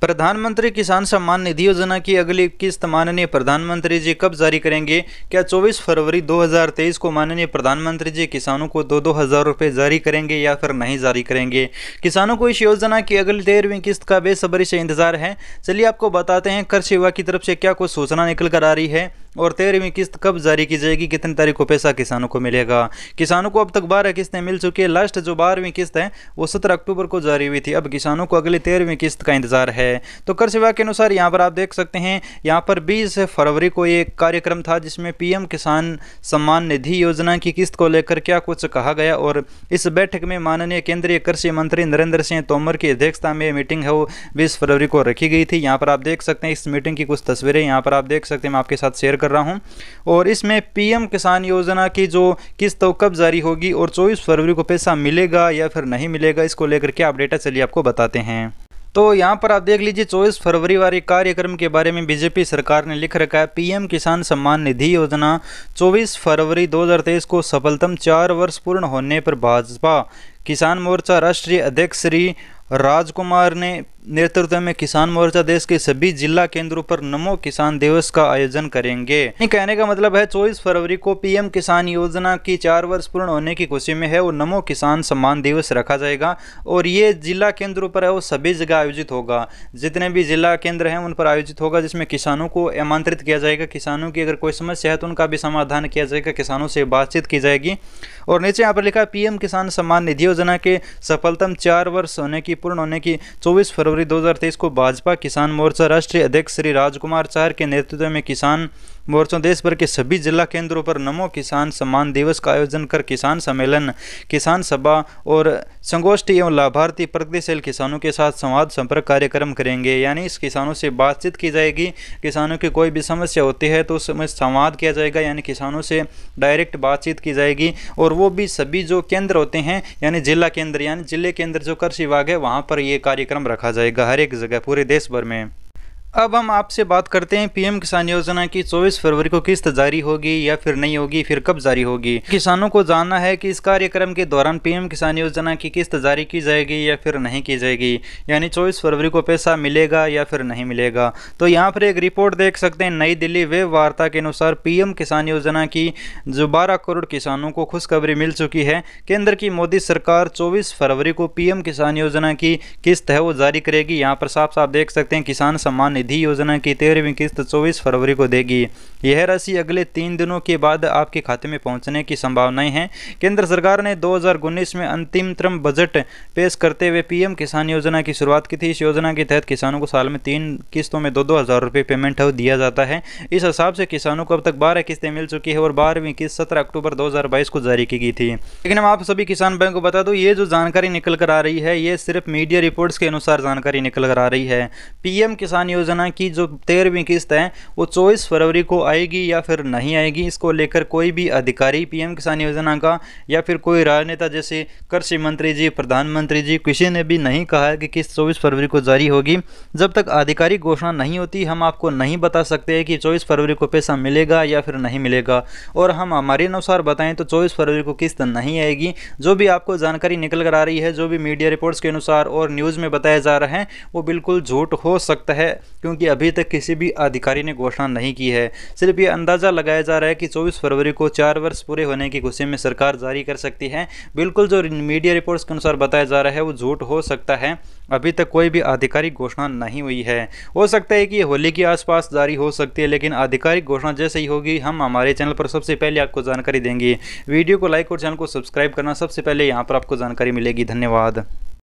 प्रधानमंत्री किसान सम्मान निधि योजना की अगली किस्त माननीय प्रधानमंत्री जी कब जारी करेंगे क्या 24 फरवरी 2023 को माननीय प्रधानमंत्री जी किसानों को दो दो हज़ार रुपये जारी करेंगे या फिर नहीं जारी करेंगे किसानों को इस योजना की अगली तेरहवीं किस्त का बेसब्री से इंतजार है चलिए आपको बताते हैं कर सेवा की तरफ से क्या कुछ सूचना निकल कर आ रही है और तेरहवीं किस्त कब जारी की जाएगी कितनी तारीख को पैसा किसानों को मिलेगा किसानों को अब तक बारह किस्तें मिल चुकी है लास्ट जो बारहवीं किस्त है वो सत्रह अक्टूबर को जारी हुई थी अब किसानों को अगली तेरहवीं किस्त का इंतजार है तो कृषि विभाग के अनुसार यहाँ पर आप देख सकते हैं यहाँ पर बीस फरवरी को एक कार्यक्रम था जिसमें पीएम किसान सम्मान निधि योजना की किस्त को लेकर क्या कुछ कहा गया और इस बैठक में माननीय केंद्रीय कृषि मंत्री नरेंद्र सिंह तोमर की अध्यक्षता में मीटिंग है वो बीस फरवरी को रखी गई थी यहाँ पर आप देख सकते हैं इस मीटिंग की कुछ तस्वीरें यहाँ पर आप देख सकते हैं मैं आपके साथ शेयर कर कर रहा हूँ और इसमें पीएम किसान योजना की जो किस्त तो कब जारी होगी और 24 फरवरी को पैसा मिलेगा या फिर नहीं मिलेगा इसको लेकर क्या अपडेट है चलिए आपको बताते हैं तो यहाँ पर आप देख लीजिए 24 फरवरी वाले कार्यक्रम के बारे में बीजेपी सरकार ने लिख रखा है पीएम किसान सम्मान निधि योजना 24 फरवरी 2023 को सफलतम चार वर्ष पूर्ण होने पर भाजपा किसान मोर्चा राष्ट्रीय अध्यक्ष श्री राजकुमार ने नेतृत्व में किसान मोर्चा देश के सभी जिला केंद्रों पर नमो किसान दिवस का आयोजन करेंगे कहने का मतलब है चौबीस फरवरी को पीएम किसान योजना की चार वर्ष पूर्ण होने की खुशी में है वो नमो किसान सम्मान दिवस रखा जाएगा और ये जिला केंद्रों पर है वो सभी जगह आयोजित होगा जितने भी जिला केंद्र हैं उन पर आयोजित होगा जिसमें किसानों को आमंत्रित किया जाएगा किसानों की अगर कोई समस्या है तो उनका भी समाधान किया जाएगा किसानों से बातचीत की जाएगी और नीचे यहाँ पर लिखा पीएम किसान सम्मान निधि योजना के सफलतम चार वर्ष होने की पूर्ण होने की चौबीस फरवरी फरवरी 2023 को भाजपा किसान मोर्चा राष्ट्रीय अध्यक्ष श्री राजकुमार चार के नेतृत्व में किसान मोर्चों देश भर के सभी जिला केंद्रों पर नमो किसान सम्मान दिवस का आयोजन कर किसान सम्मेलन किसान सभा और संगोष्ठी एवं लाभार्थी प्रगतिशील किसानों के साथ संवाद संपर्क कार्यक्रम करेंगे यानी इस किसानों से बातचीत की जाएगी किसानों की कोई भी समस्या होती है तो उसमें संवाद किया जाएगा यानी किसानों से डायरेक्ट बातचीत की जाएगी और वो भी सभी जो केंद्र होते हैं यानी जिला केंद्र यानी जिले केंद्र जो कृषि विभाग है वहाँ पर ये कार्यक्रम रखा जाएगा हर एक जगह पूरे देश भर में अब हम आपसे बात करते हैं पीएम किसान योजना की 24 फरवरी को किस्त जारी होगी या फिर नहीं होगी फिर कब जारी होगी किसानों को जानना है कि इस कार्यक्रम के दौरान पीएम किसान योजना की किस्त जारी की जाएगी या फिर नहीं की जाएगी यानी 24 फरवरी को पैसा मिलेगा या फिर नहीं मिलेगा तो यहाँ पर एक रिपोर्ट देख सकते हैं नई दिल्ली वेब वार्ता के अनुसार पीएम किसान योजना की जो बारह करोड़ किसानों को खुशखबरी मिल चुकी है केंद्र की मोदी सरकार चौबीस फरवरी को पीएम किसान योजना की किस्त है वो जारी करेगी यहाँ पर साफ साफ देख सकते हैं किसान सम्मान निधि योजना की तेरहवीं किस्त 24 फरवरी को देगी यह राशि अगले तीन दिनों के बाद आपके खाते में पहुंचने की संभावनाएं हैं केंद्र सरकार ने दो में अंतिम त्रम बजट पेश करते हुए पीएम किसान योजना की शुरुआत की थी इस योजना के तहत किसानों को साल में तीन किस्तों में दो दो हज़ार रुपये पेमेंट दिया जाता है इस हिसाब से किसानों को अब तक बारह किस्तें मिल चुकी है और बारहवीं किस्त सत्रह अक्टूबर दो को जारी की गई थी लेकिन आप सभी किसान बैंक को बता दो ये जो जानकारी निकल कर आ रही है ये सिर्फ मीडिया रिपोर्ट्स के अनुसार जानकारी निकल कर आ रही है पीएम किसान योजना योजना की जो तेरहवीं किस्त है वो चौबीस फरवरी को आएगी या फिर नहीं आएगी इसको लेकर कोई भी अधिकारी पीएम किसान योजना का या फिर कोई राजनेता जैसे कृषि मंत्री जी प्रधानमंत्री जी किसी ने भी नहीं कहा कि किस्त चौबीस फरवरी को जारी होगी जब तक आधिकारिक घोषणा नहीं होती हम आपको नहीं बता सकते कि चौबीस फरवरी को पैसा मिलेगा या फिर नहीं मिलेगा और हम हमारे अनुसार बताएं तो चौबीस फरवरी को किस्त नहीं आएगी जो भी आपको जानकारी निकल कर आ रही है जो भी मीडिया रिपोर्ट्स के अनुसार और न्यूज़ में बताया जा रहा है वो बिल्कुल झूठ हो सकता है क्योंकि अभी तक किसी भी अधिकारी ने घोषणा नहीं की है सिर्फ ये अंदाज़ा लगाया जा रहा है कि चौबीस फरवरी को चार वर्ष पूरे होने की खुशी में सरकार जारी कर सकती है बिल्कुल जो मीडिया रिपोर्ट्स के अनुसार बताया जा रहा है वो झूठ हो सकता है अभी तक कोई भी आधिकारिक घोषणा नहीं हुई है हो सकता है कि होली के आसपास जारी हो सकती है लेकिन आधिकारिक घोषणा जैसे ही होगी हम हमारे चैनल पर सबसे पहले आपको जानकारी देंगे वीडियो को लाइक और चैनल को सब्सक्राइब करना सबसे पहले यहाँ पर आपको जानकारी मिलेगी धन्यवाद